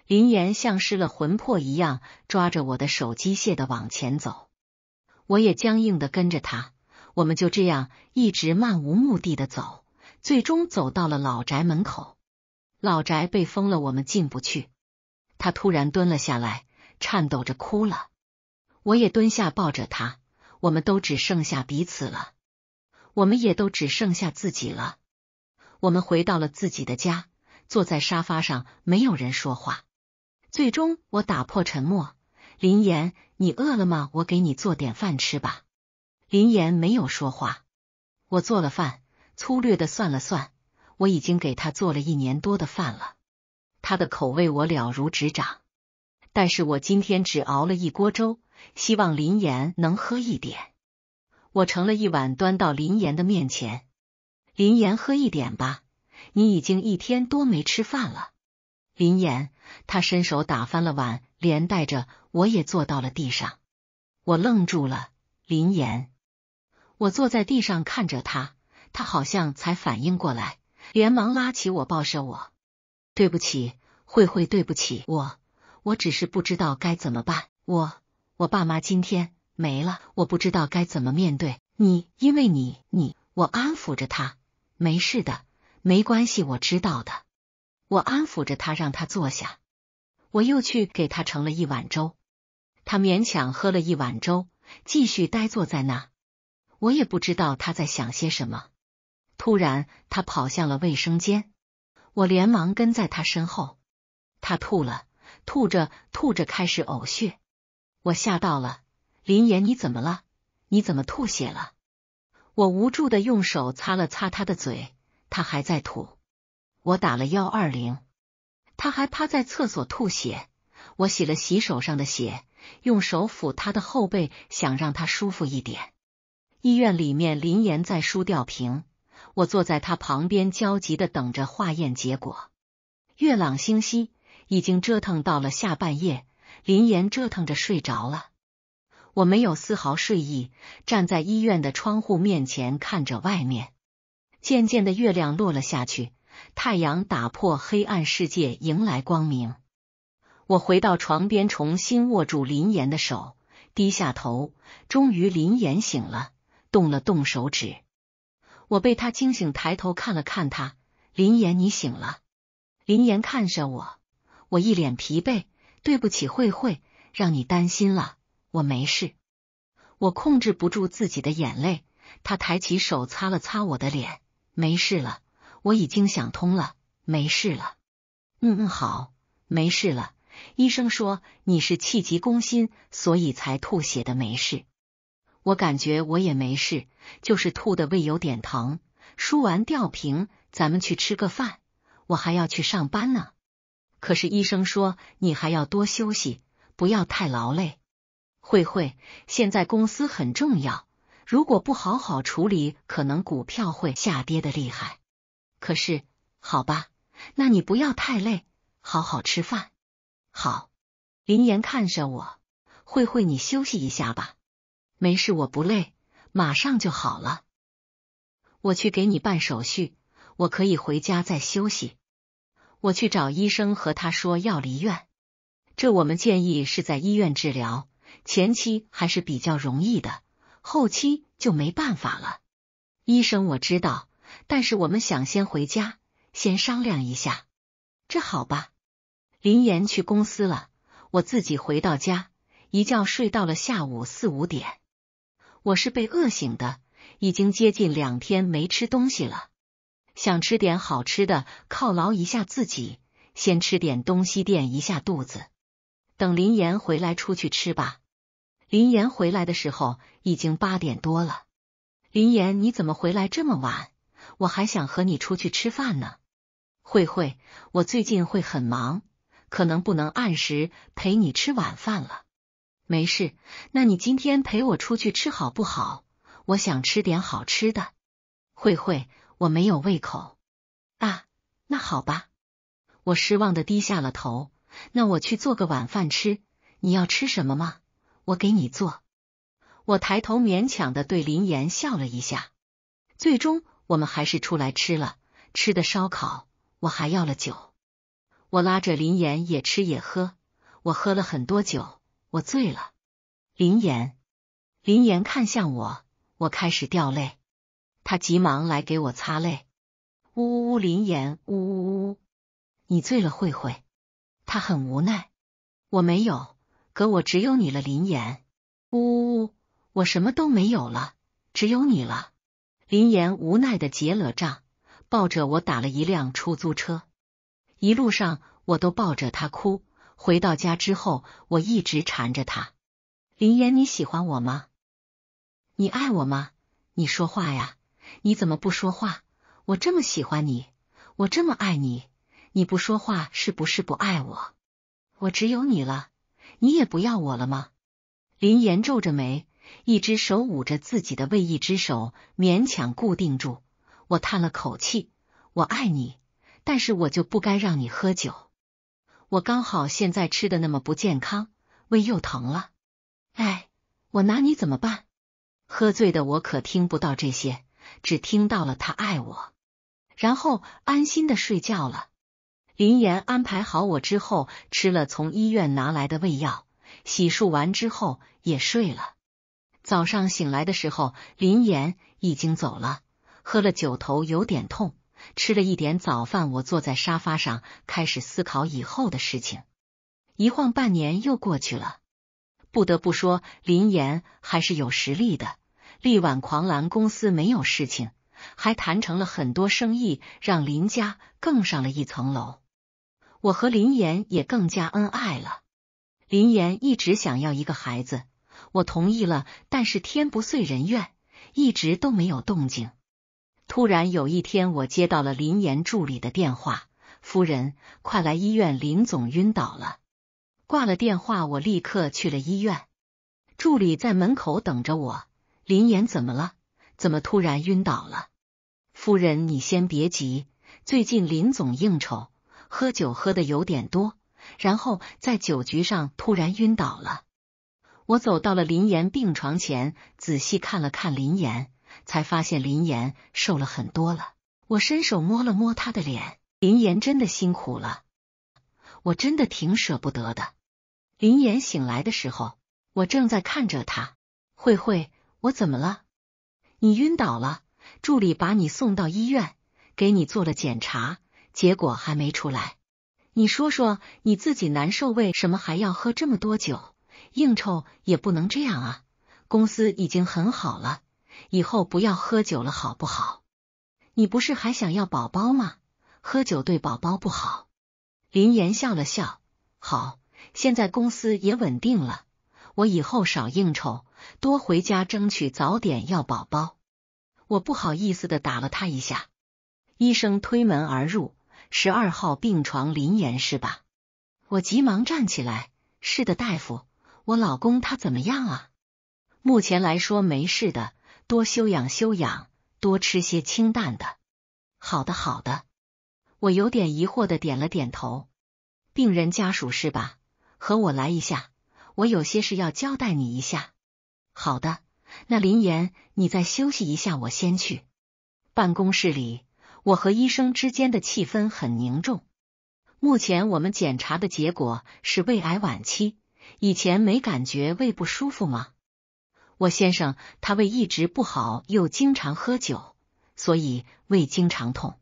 林岩像失了魂魄一样抓着我的手，机械的往前走，我也僵硬的跟着他。我们就这样一直漫无目的的走，最终走到了老宅门口。老宅被封了，我们进不去。他突然蹲了下来，颤抖着哭了。我也蹲下，抱着他。我们都只剩下彼此了，我们也都只剩下自己了。我们回到了自己的家，坐在沙发上，没有人说话。最终，我打破沉默：“林岩，你饿了吗？我给你做点饭吃吧。”林岩没有说话。我做了饭，粗略的算了算，我已经给他做了一年多的饭了。他的口味我了如指掌，但是我今天只熬了一锅粥，希望林岩能喝一点。我盛了一碗端到林岩的面前，林岩喝一点吧，你已经一天多没吃饭了。林岩，他伸手打翻了碗，连带着我也坐到了地上。我愣住了，林岩。我坐在地上看着他，他好像才反应过来，连忙拉起我抱着我。对不起，慧慧，对不起，我，我只是不知道该怎么办。我，我爸妈今天没了，我不知道该怎么面对你，因为你，你，我安抚着他，没事的，没关系，我知道的。我安抚着他，让他坐下，我又去给他盛了一碗粥，他勉强喝了一碗粥，继续呆坐在那。我也不知道他在想些什么。突然，他跑向了卫生间，我连忙跟在他身后。他吐了，吐着吐着开始呕血，我吓到了。林岩，你怎么了？你怎么吐血了？我无助的用手擦了擦他的嘴，他还在吐。我打了幺二零，他还趴在厕所吐血。我洗了洗手上的血，用手抚他的后背，想让他舒服一点。医院里面，林岩在输吊瓶，我坐在他旁边焦急的等着化验结果。月朗星稀，已经折腾到了下半夜，林岩折腾着睡着了。我没有丝毫睡意，站在医院的窗户面前看着外面。渐渐的，月亮落了下去，太阳打破黑暗世界，迎来光明。我回到床边，重新握住林岩的手，低下头。终于，林岩醒了。动了动手指，我被他惊醒，抬头看了看他。林岩，你醒了。林岩看着我，我一脸疲惫，对不起，慧慧，让你担心了，我没事。我控制不住自己的眼泪，他抬起手擦了擦我的脸，没事了，我已经想通了，没事了。嗯嗯，好，没事了。医生说你是气急攻心，所以才吐血的，没事。我感觉我也没事，就是吐的胃有点疼。输完吊瓶，咱们去吃个饭。我还要去上班呢。可是医生说你还要多休息，不要太劳累。慧慧，现在公司很重要，如果不好好处理，可能股票会下跌的厉害。可是，好吧，那你不要太累，好好吃饭。好，林岩看着我，慧慧，你休息一下吧。没事，我不累，马上就好了。我去给你办手续，我可以回家再休息。我去找医生，和他说要离院。这我们建议是在医院治疗，前期还是比较容易的，后期就没办法了。医生，我知道，但是我们想先回家，先商量一下。这好吧。林岩去公司了，我自己回到家，一觉睡到了下午四五点。我是被饿醒的，已经接近两天没吃东西了，想吃点好吃的犒劳一下自己，先吃点东西垫一下肚子。等林岩回来出去吃吧。林岩回来的时候已经八点多了。林岩，你怎么回来这么晚？我还想和你出去吃饭呢。慧慧，我最近会很忙，可能不能按时陪你吃晚饭了。没事，那你今天陪我出去吃好不好？我想吃点好吃的。慧慧，我没有胃口啊。那好吧，我失望的低下了头。那我去做个晚饭吃，你要吃什么吗？我给你做。我抬头勉强的对林岩笑了一下。最终，我们还是出来吃了，吃的烧烤，我还要了酒。我拉着林岩也吃也喝，我喝了很多酒。我醉了，林岩，林岩看向我，我开始掉泪，他急忙来给我擦泪，呜呜，呜，林岩，呜呜呜，你醉了，慧慧，他很无奈，我没有，可我只有你了，林岩，呜呜呜，我什么都没有了，只有你了，林岩无奈的结了账，抱着我打了一辆出租车，一路上我都抱着他哭。回到家之后，我一直缠着他。林岩，你喜欢我吗？你爱我吗？你说话呀！你怎么不说话？我这么喜欢你，我这么爱你，你不说话是不是不爱我？我只有你了，你也不要我了吗？林岩皱着眉，一只手捂着自己的胃，一只手勉强固定住。我叹了口气，我爱你，但是我就不该让你喝酒。我刚好现在吃的那么不健康，胃又疼了，哎，我拿你怎么办？喝醉的我可听不到这些，只听到了他爱我，然后安心的睡觉了。林岩安排好我之后，吃了从医院拿来的胃药，洗漱完之后也睡了。早上醒来的时候，林岩已经走了，喝了酒头有点痛。吃了一点早饭，我坐在沙发上开始思考以后的事情。一晃半年又过去了，不得不说林岩还是有实力的，力挽狂澜，公司没有事情，还谈成了很多生意，让林家更上了一层楼。我和林岩也更加恩爱了。林岩一直想要一个孩子，我同意了，但是天不遂人愿，一直都没有动静。突然有一天，我接到了林岩助理的电话：“夫人，快来医院，林总晕倒了。”挂了电话，我立刻去了医院。助理在门口等着我。林岩怎么了？怎么突然晕倒了？夫人，你先别急，最近林总应酬，喝酒喝的有点多，然后在酒局上突然晕倒了。我走到了林岩病床前，仔细看了看林岩。才发现林岩瘦了很多了，我伸手摸了摸他的脸，林岩真的辛苦了，我真的挺舍不得的。林岩醒来的时候，我正在看着他。慧慧，我怎么了？你晕倒了，助理把你送到医院，给你做了检查，结果还没出来。你说说你自己难受，为什么还要喝这么多酒？应酬也不能这样啊，公司已经很好了。以后不要喝酒了，好不好？你不是还想要宝宝吗？喝酒对宝宝不好。林岩笑了笑，好，现在公司也稳定了，我以后少应酬，多回家，争取早点要宝宝。我不好意思的打了他一下。医生推门而入，十二号病床，林岩是吧？我急忙站起来，是的，大夫，我老公他怎么样啊？目前来说没事的。多修养修养，多吃些清淡的。好的，好的。我有点疑惑的点了点头。病人家属是吧？和我来一下，我有些事要交代你一下。好的，那林岩，你再休息一下，我先去。办公室里，我和医生之间的气氛很凝重。目前我们检查的结果是胃癌晚期。以前没感觉胃不舒服吗？我先生他胃一直不好，又经常喝酒，所以胃经常痛。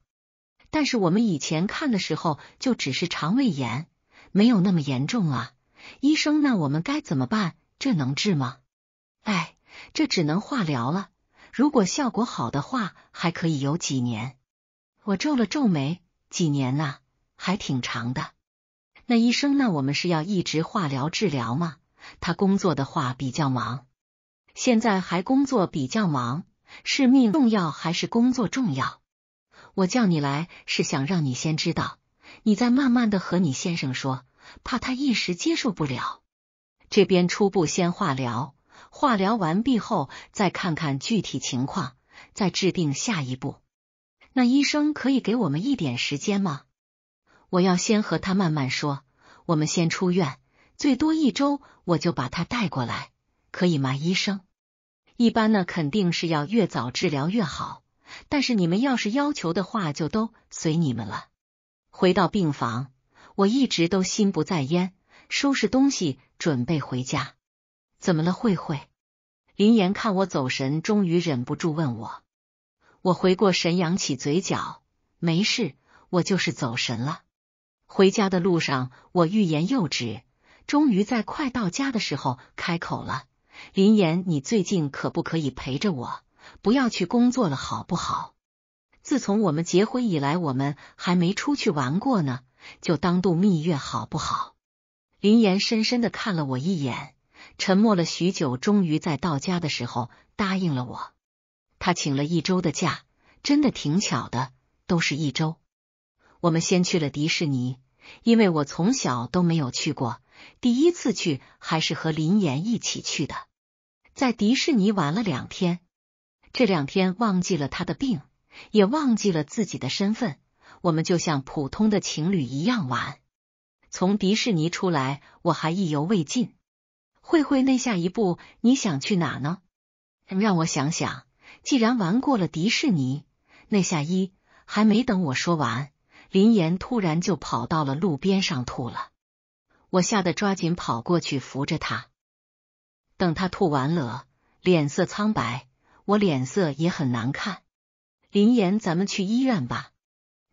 但是我们以前看的时候就只是肠胃炎，没有那么严重啊。医生，那我们该怎么办？这能治吗？哎，这只能化疗了。如果效果好的话，还可以有几年。我皱了皱眉，几年呐，还挺长的。那医生，那我们是要一直化疗治疗吗？他工作的话比较忙。现在还工作比较忙，是命重要还是工作重要？我叫你来是想让你先知道，你再慢慢的和你先生说，怕他一时接受不了。这边初步先化疗，化疗完毕后再看看具体情况，再制定下一步。那医生可以给我们一点时间吗？我要先和他慢慢说，我们先出院，最多一周我就把他带过来。可以吗，医生？一般呢，肯定是要越早治疗越好。但是你们要是要求的话，就都随你们了。回到病房，我一直都心不在焉，收拾东西准备回家。怎么了，慧慧？林岩看我走神，终于忍不住问我。我回过神，扬起嘴角，没事，我就是走神了。回家的路上，我欲言又止，终于在快到家的时候开口了。林岩，你最近可不可以陪着我，不要去工作了，好不好？自从我们结婚以来，我们还没出去玩过呢，就当度蜜月好不好？林岩深深的看了我一眼，沉默了许久，终于在到家的时候答应了我。他请了一周的假，真的挺巧的，都是一周。我们先去了迪士尼，因为我从小都没有去过，第一次去还是和林岩一起去的。在迪士尼玩了两天，这两天忘记了他的病，也忘记了自己的身份，我们就像普通的情侣一样玩。从迪士尼出来，我还意犹未尽。慧慧，那下一步你想去哪呢？让我想想，既然玩过了迪士尼，那下一……还没等我说完，林岩突然就跑到了路边上吐了，我吓得抓紧跑过去扶着他。等他吐完了，脸色苍白，我脸色也很难看。林岩，咱们去医院吧。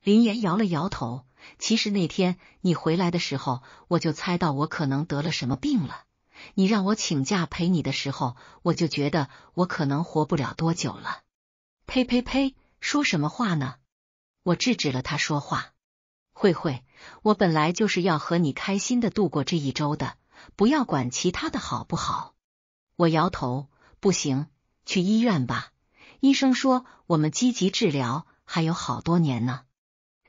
林岩摇了摇头。其实那天你回来的时候，我就猜到我可能得了什么病了。你让我请假陪你的时候，我就觉得我可能活不了多久了。呸呸呸，说什么话呢？我制止了他说话。慧慧，我本来就是要和你开心的度过这一周的，不要管其他的好不好。我摇头，不行，去医院吧。医生说我们积极治疗，还有好多年呢。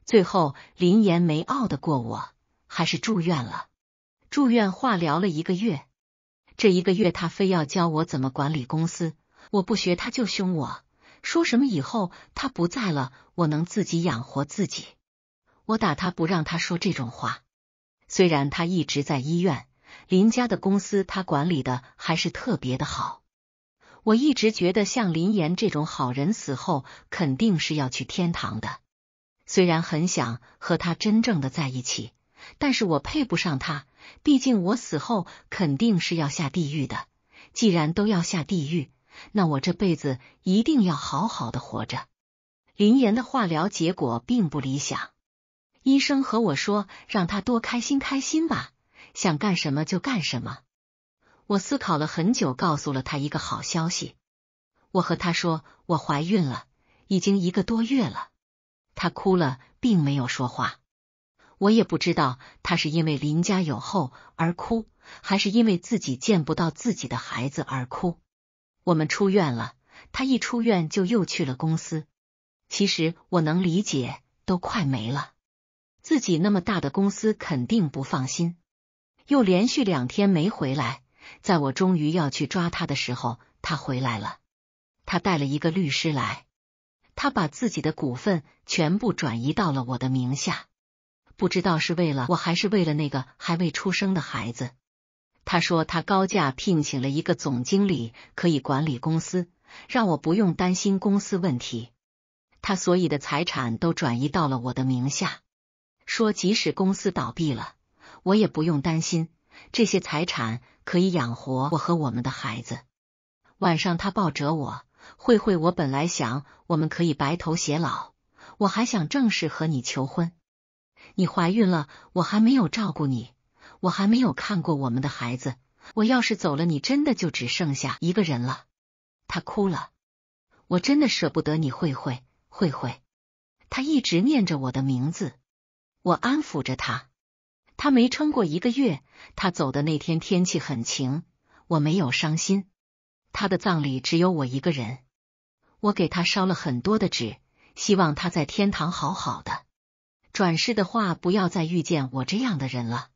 最后林岩没拗得过我，还是住院了。住院化疗了一个月，这一个月他非要教我怎么管理公司，我不学他就凶我说什么以后他不在了，我能自己养活自己。我打他不让他说这种话，虽然他一直在医院。林家的公司，他管理的还是特别的好。我一直觉得，像林岩这种好人，死后肯定是要去天堂的。虽然很想和他真正的在一起，但是我配不上他，毕竟我死后肯定是要下地狱的。既然都要下地狱，那我这辈子一定要好好的活着。林岩的化疗结果并不理想，医生和我说，让他多开心开心吧。想干什么就干什么。我思考了很久，告诉了他一个好消息。我和他说我怀孕了，已经一个多月了。他哭了，并没有说话。我也不知道他是因为林家有后而哭，还是因为自己见不到自己的孩子而哭。我们出院了，他一出院就又去了公司。其实我能理解，都快没了，自己那么大的公司肯定不放心。又连续两天没回来，在我终于要去抓他的时候，他回来了。他带了一个律师来，他把自己的股份全部转移到了我的名下，不知道是为了我还是为了那个还未出生的孩子。他说他高价聘请了一个总经理，可以管理公司，让我不用担心公司问题。他所有的财产都转移到了我的名下，说即使公司倒闭了。我也不用担心，这些财产可以养活我和我们的孩子。晚上，他抱着我，慧慧，我本来想我们可以白头偕老，我还想正式和你求婚。你怀孕了，我还没有照顾你，我还没有看过我们的孩子。我要是走了，你真的就只剩下一个人了。他哭了，我真的舍不得你，慧慧，慧慧。他一直念着我的名字，我安抚着他。他没撑过一个月，他走的那天天气很晴，我没有伤心。他的葬礼只有我一个人，我给他烧了很多的纸，希望他在天堂好好的。转世的话，不要再遇见我这样的人了。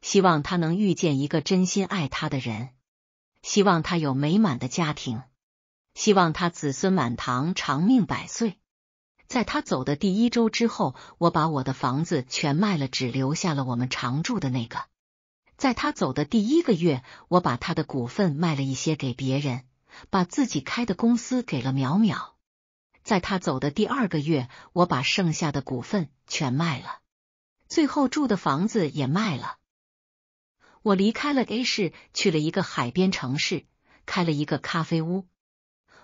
希望他能遇见一个真心爱他的人，希望他有美满的家庭，希望他子孙满堂，长命百岁。在他走的第一周之后，我把我的房子全卖了，只留下了我们常住的那个。在他走的第一个月，我把他的股份卖了一些给别人，把自己开的公司给了淼淼。在他走的第二个月，我把剩下的股份全卖了，最后住的房子也卖了。我离开了 A 市，去了一个海边城市，开了一个咖啡屋。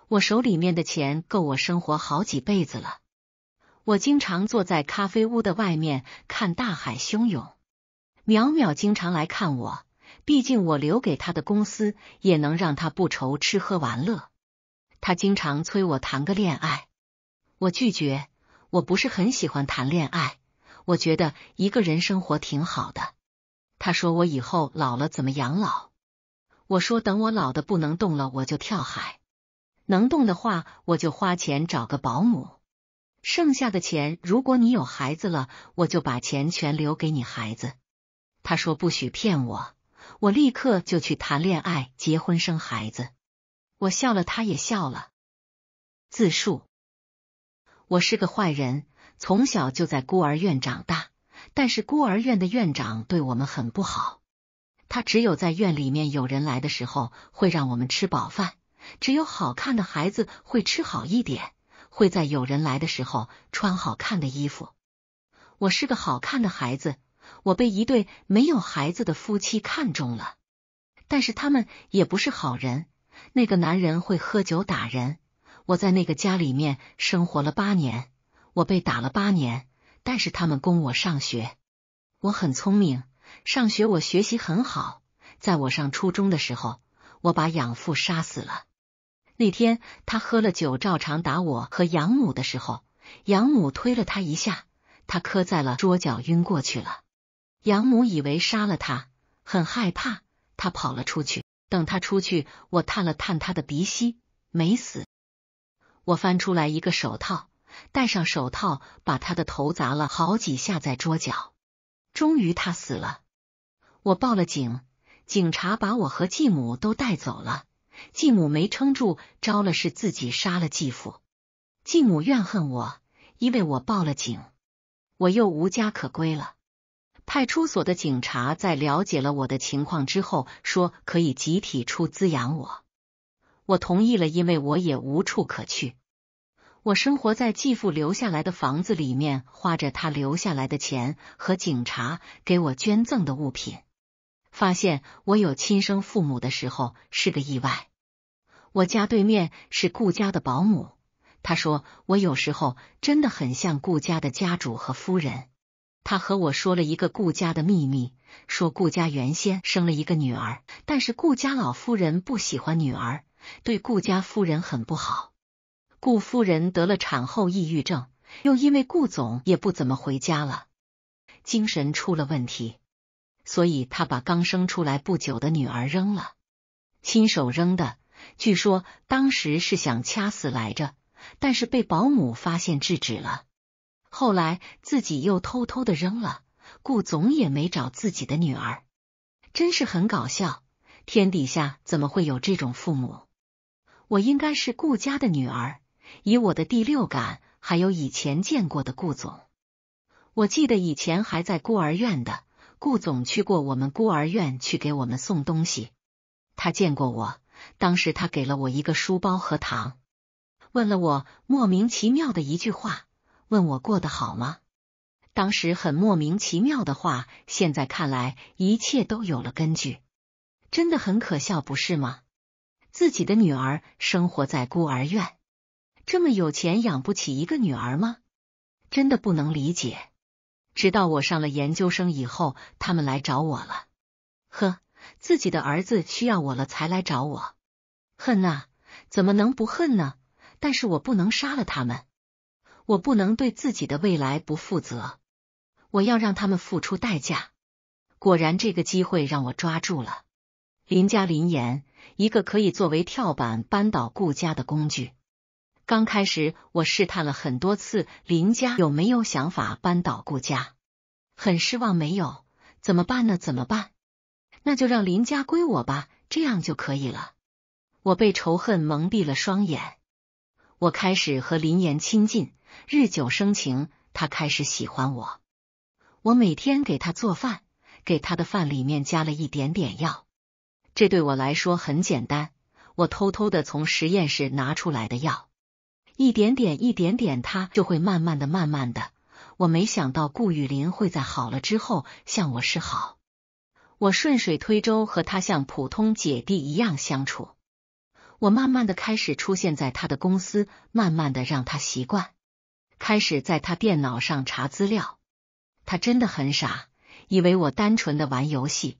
我手里面的钱够我生活好几辈子了。我经常坐在咖啡屋的外面看大海汹涌。淼淼经常来看我，毕竟我留给他的公司也能让他不愁吃喝玩乐。他经常催我谈个恋爱，我拒绝。我不是很喜欢谈恋爱，我觉得一个人生活挺好的。他说我以后老了怎么养老？我说等我老的不能动了，我就跳海；能动的话，我就花钱找个保姆。剩下的钱，如果你有孩子了，我就把钱全留给你孩子。他说不许骗我，我立刻就去谈恋爱、结婚、生孩子。我笑了，他也笑了。自述：我是个坏人，从小就在孤儿院长大，但是孤儿院的院长对我们很不好，他只有在院里面有人来的时候会让我们吃饱饭，只有好看的孩子会吃好一点。会在有人来的时候穿好看的衣服。我是个好看的孩子，我被一对没有孩子的夫妻看中了，但是他们也不是好人。那个男人会喝酒打人。我在那个家里面生活了八年，我被打了八年，但是他们供我上学。我很聪明，上学我学习很好。在我上初中的时候，我把养父杀死了。那天他喝了酒，照常打我和养母的时候，养母推了他一下，他磕在了桌角，晕过去了。养母以为杀了他，很害怕，他跑了出去。等他出去，我探了探他的鼻息，没死。我翻出来一个手套，戴上手套，把他的头砸了好几下在桌角，终于他死了。我报了警，警察把我和继母都带走了。继母没撑住，招了是自己杀了继父。继母怨恨我，因为我报了警。我又无家可归了。派出所的警察在了解了我的情况之后，说可以集体出资养我。我同意了，因为我也无处可去。我生活在继父留下来的房子里面，花着他留下来的钱和警察给我捐赠的物品。发现我有亲生父母的时候是个意外。我家对面是顾家的保姆，他说我有时候真的很像顾家的家主和夫人。他和我说了一个顾家的秘密，说顾家原先生了一个女儿，但是顾家老夫人不喜欢女儿，对顾家夫人很不好。顾夫人得了产后抑郁症，又因为顾总也不怎么回家了，精神出了问题。所以他把刚生出来不久的女儿扔了，亲手扔的。据说当时是想掐死来着，但是被保姆发现制止了。后来自己又偷偷的扔了，顾总也没找自己的女儿，真是很搞笑。天底下怎么会有这种父母？我应该是顾家的女儿，以我的第六感，还有以前见过的顾总，我记得以前还在孤儿院的。顾总去过我们孤儿院，去给我们送东西。他见过我，当时他给了我一个书包和糖，问了我莫名其妙的一句话，问我过得好吗。当时很莫名其妙的话，现在看来一切都有了根据，真的很可笑，不是吗？自己的女儿生活在孤儿院，这么有钱养不起一个女儿吗？真的不能理解。直到我上了研究生以后，他们来找我了。呵，自己的儿子需要我了才来找我，恨啊！怎么能不恨呢？但是我不能杀了他们，我不能对自己的未来不负责。我要让他们付出代价。果然，这个机会让我抓住了。林家林岩，一个可以作为跳板扳倒顾家的工具。刚开始，我试探了很多次，林家有没有想法扳倒顾家，很失望，没有。怎么办呢？怎么办？那就让林家归我吧，这样就可以了。我被仇恨蒙蔽了双眼，我开始和林岩亲近，日久生情，他开始喜欢我。我每天给他做饭，给他的饭里面加了一点点药，这对我来说很简单，我偷偷的从实验室拿出来的药。一点点，一点点，他就会慢慢的，慢慢的。我没想到顾雨林会在好了之后向我示好，我顺水推舟和他像普通姐弟一样相处。我慢慢的开始出现在他的公司，慢慢的让他习惯，开始在他电脑上查资料。他真的很傻，以为我单纯的玩游戏。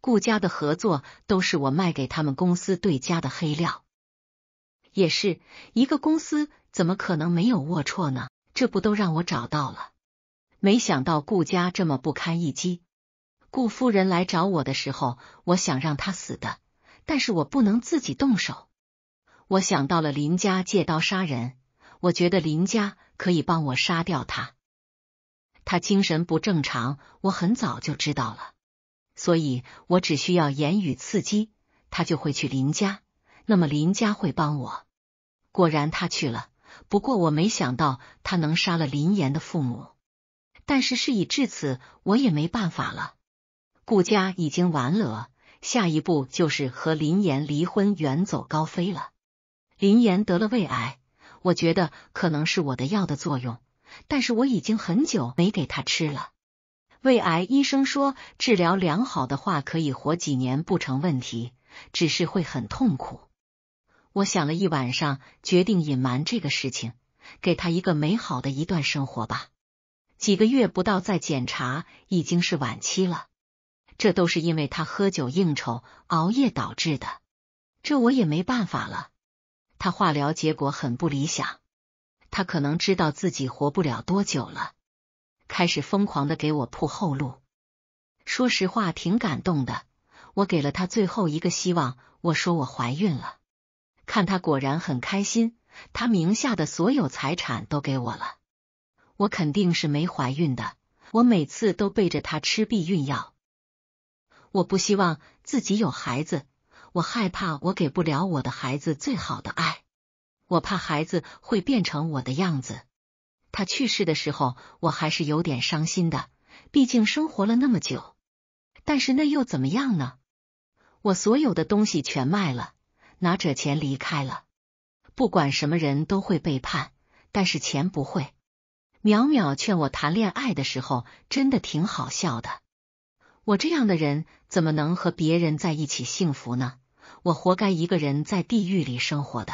顾家的合作都是我卖给他们公司对家的黑料。也是一个公司，怎么可能没有龌龊呢？这不都让我找到了。没想到顾家这么不堪一击。顾夫人来找我的时候，我想让她死的，但是我不能自己动手。我想到了林家借刀杀人，我觉得林家可以帮我杀掉他。他精神不正常，我很早就知道了，所以我只需要言语刺激，他就会去林家。那么林家会帮我。果然他去了，不过我没想到他能杀了林岩的父母。但是事已至此，我也没办法了。顾家已经完了，下一步就是和林岩离婚，远走高飞了。林岩得了胃癌，我觉得可能是我的药的作用，但是我已经很久没给他吃了。胃癌医生说，治疗良好的话可以活几年不成问题，只是会很痛苦。我想了一晚上，决定隐瞒这个事情，给他一个美好的一段生活吧。几个月不到再检查，已经是晚期了。这都是因为他喝酒、应酬、熬夜导致的。这我也没办法了。他化疗结果很不理想，他可能知道自己活不了多久了，开始疯狂的给我铺后路。说实话，挺感动的。我给了他最后一个希望，我说我怀孕了。看他果然很开心，他名下的所有财产都给我了。我肯定是没怀孕的，我每次都背着他吃避孕药。我不希望自己有孩子，我害怕我给不了我的孩子最好的爱，我怕孩子会变成我的样子。他去世的时候，我还是有点伤心的，毕竟生活了那么久。但是那又怎么样呢？我所有的东西全卖了。拿着钱离开了。不管什么人都会背叛，但是钱不会。淼淼劝我谈恋爱的时候，真的挺好笑的。我这样的人怎么能和别人在一起幸福呢？我活该一个人在地狱里生活的。